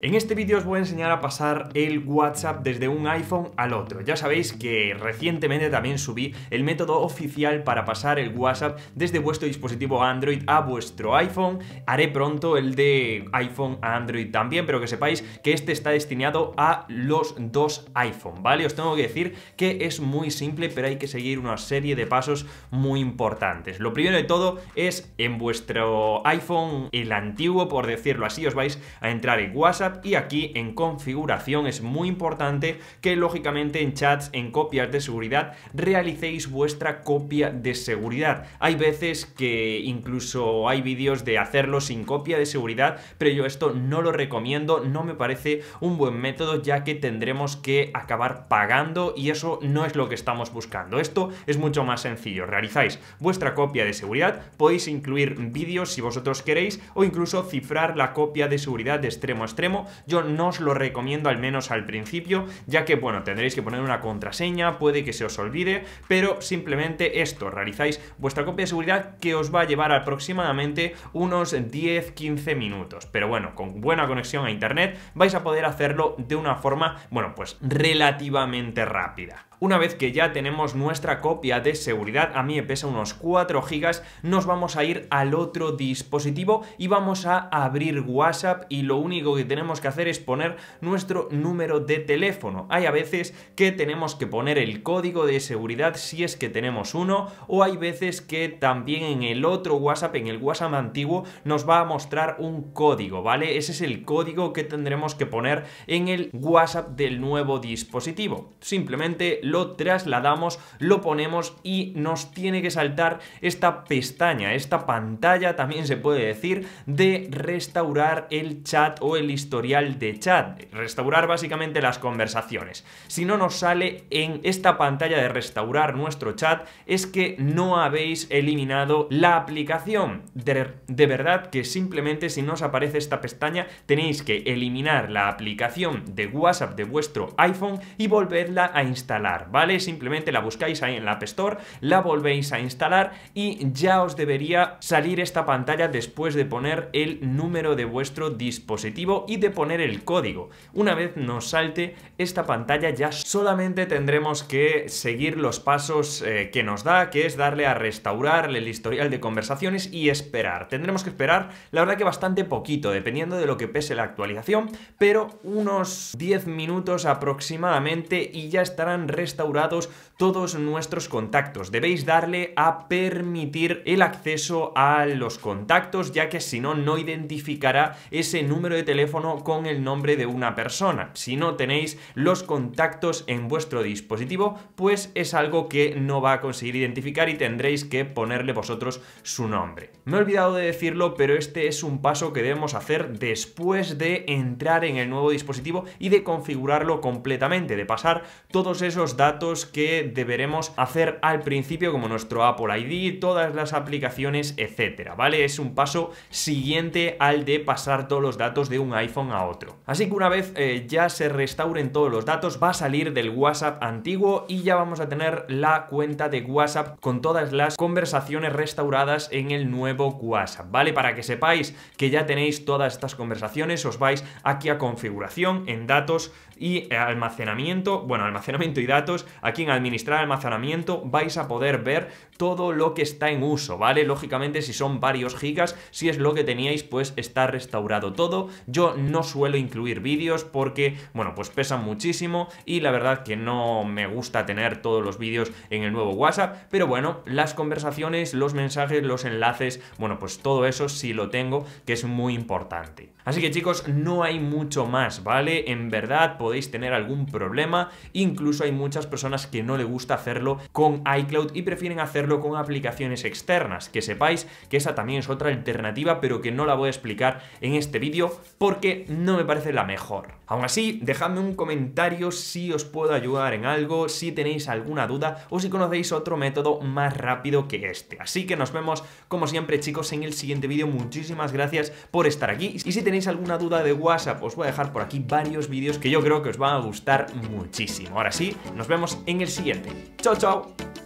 En este vídeo os voy a enseñar a pasar el WhatsApp desde un iPhone al otro. Ya sabéis que recientemente también subí el método oficial para pasar el WhatsApp desde vuestro dispositivo Android a vuestro iPhone. Haré pronto el de iPhone a Android también, pero que sepáis que este está destinado a los dos iPhone, ¿vale? Os tengo que decir que es muy simple, pero hay que seguir una serie de pasos muy importantes. Lo primero de todo es en vuestro iPhone, el antiguo, por decirlo así, os vais a entrar en WhatsApp y aquí en configuración es muy importante que lógicamente en chats, en copias de seguridad, realicéis vuestra copia de seguridad. Hay veces que incluso hay vídeos de hacerlo sin copia de seguridad, pero yo esto no lo recomiendo, no me parece un buen método ya que tendremos que acabar pagando y eso no es lo que estamos buscando. Esto es mucho más sencillo. Realizáis vuestra copia de seguridad, podéis incluir vídeos si vosotros queréis o incluso cifrar la copia de seguridad de extremo a extremo yo no os lo recomiendo al menos al principio, ya que bueno, tendréis que poner una contraseña, puede que se os olvide, pero simplemente esto, realizáis vuestra copia de seguridad que os va a llevar aproximadamente unos 10-15 minutos. Pero bueno, con buena conexión a internet vais a poder hacerlo de una forma, bueno, pues relativamente rápida. Una vez que ya tenemos nuestra copia de seguridad, a mí me pesa unos 4 GB, nos vamos a ir al otro dispositivo y vamos a abrir WhatsApp y lo único que tenemos que hacer es poner nuestro número de teléfono. Hay a veces que tenemos que poner el código de seguridad si es que tenemos uno o hay veces que también en el otro WhatsApp, en el WhatsApp antiguo, nos va a mostrar un código, ¿vale? Ese es el código que tendremos que poner en el WhatsApp del nuevo dispositivo. Simplemente lo trasladamos, lo ponemos y nos tiene que saltar esta pestaña, esta pantalla también se puede decir, de restaurar el chat o el historial de chat. Restaurar básicamente las conversaciones. Si no nos sale en esta pantalla de restaurar nuestro chat es que no habéis eliminado la aplicación. De, verdad que simplemente si no os aparece esta pestaña tenéis que eliminar la aplicación de WhatsApp de vuestro iPhone y volverla a instalar. ¿vale? Simplemente la buscáis ahí en la App Store, la volvéis a instalar y ya os debería salir esta pantalla después de poner el número de vuestro dispositivo y de poner el código. Una vez nos salte esta pantalla ya solamente tendremos que seguir los pasos eh, que nos da, que es darle a restaurar el historial de conversaciones y esperar. Tendremos que esperar, la verdad que bastante poquito, dependiendo de lo que pese la actualización, pero unos 10 minutos aproximadamente y ya estarán restaurados restaurados todos nuestros contactos. Debéis darle a permitir el acceso a los contactos, ya que si no, no identificará ese número de teléfono con el nombre de una persona. Si no tenéis los contactos en vuestro dispositivo, pues es algo que no va a conseguir identificar y tendréis que ponerle vosotros su nombre. Me he olvidado de decirlo, pero este es un paso que debemos hacer después de entrar en el nuevo dispositivo y de configurarlo completamente, de pasar todos esos datos que deberemos hacer al principio como nuestro Apple ID, todas las aplicaciones, etcétera, ¿vale? Es un paso siguiente al de pasar todos los datos de un iPhone a otro. Así que una vez eh, ya se restauren todos los datos, va a salir del WhatsApp antiguo y ya vamos a tener la cuenta de WhatsApp con todas las conversaciones restauradas en el nuevo WhatsApp, ¿vale? Para que sepáis que ya tenéis todas estas conversaciones, os vais aquí a configuración, en datos, y almacenamiento, bueno, almacenamiento y datos, aquí en administrar almacenamiento vais a poder ver todo lo que está en uso, ¿vale? Lógicamente si son varios gigas, si es lo que teníais, pues está restaurado todo. Yo no suelo incluir vídeos porque, bueno, pues pesan muchísimo y la verdad que no me gusta tener todos los vídeos en el nuevo WhatsApp, pero bueno, las conversaciones, los mensajes, los enlaces, bueno, pues todo eso sí lo tengo, que es muy importante. Así que chicos, no hay mucho más, ¿vale? En verdad, podéis tener algún problema. Incluso hay muchas personas que no le gusta hacerlo con iCloud y prefieren hacerlo con aplicaciones externas. Que sepáis que esa también es otra alternativa, pero que no la voy a explicar en este vídeo porque no me parece la mejor. Aún así, dejadme un comentario si os puedo ayudar en algo, si tenéis alguna duda o si conocéis otro método más rápido que este. Así que nos vemos como siempre chicos en el siguiente vídeo. Muchísimas gracias por estar aquí y si tenéis alguna duda de WhatsApp os voy a dejar por aquí varios vídeos que yo creo que os va a gustar muchísimo. Ahora sí, nos vemos en el siguiente. ¡Chao, chao!